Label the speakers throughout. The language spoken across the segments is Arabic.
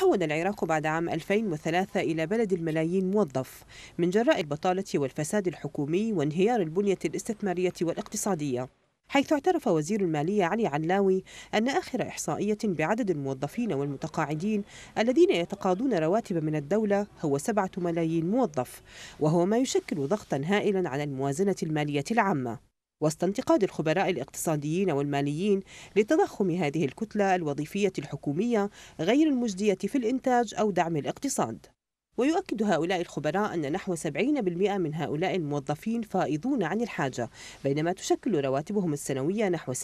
Speaker 1: تحول العراق بعد عام 2003 إلى بلد الملايين موظف من جراء البطالة والفساد الحكومي وانهيار البنية الاستثمارية والاقتصادية حيث اعترف وزير المالية علي علاوي أن آخر إحصائية بعدد الموظفين والمتقاعدين الذين يتقاضون رواتب من الدولة هو سبعة ملايين موظف وهو ما يشكل ضغطا هائلا على الموازنة المالية العامة وسط انتقاد الخبراء الاقتصاديين والماليين لتضخم هذه الكتلة الوظيفية الحكومية غير المجدية في الإنتاج أو دعم الاقتصاد ويؤكد هؤلاء الخبراء أن نحو 70% من هؤلاء الموظفين فائضون عن الحاجة بينما تشكل رواتبهم السنوية نحو 60%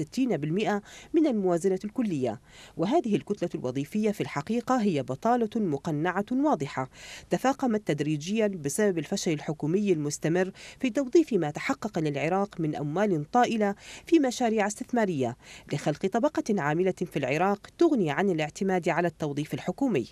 Speaker 1: من الموازنة الكلية وهذه الكتلة الوظيفية في الحقيقة هي بطالة مقنعة واضحة تفاقمت تدريجيا بسبب الفشل الحكومي المستمر في توظيف ما تحقق للعراق من أموال طائلة في مشاريع استثمارية لخلق طبقة عاملة في العراق تغني عن الاعتماد على التوظيف الحكومي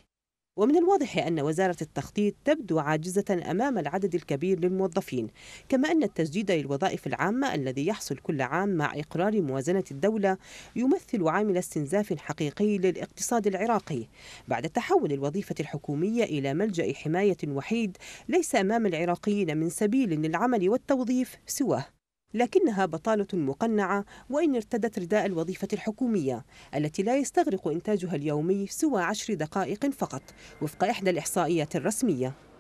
Speaker 1: ومن الواضح أن وزارة التخطيط تبدو عاجزة أمام العدد الكبير للموظفين كما أن التسديد للوظائف العامة الذي يحصل كل عام مع إقرار موازنة الدولة يمثل عامل استنزاف حقيقي للاقتصاد العراقي بعد تحول الوظيفة الحكومية إلى ملجأ حماية وحيد ليس أمام العراقيين من سبيل للعمل والتوظيف سواه لكنها بطالة مقنعة وإن ارتدت رداء الوظيفة الحكومية التي لا يستغرق إنتاجها اليومي سوى عشر دقائق فقط وفق إحدى الإحصائيات الرسمية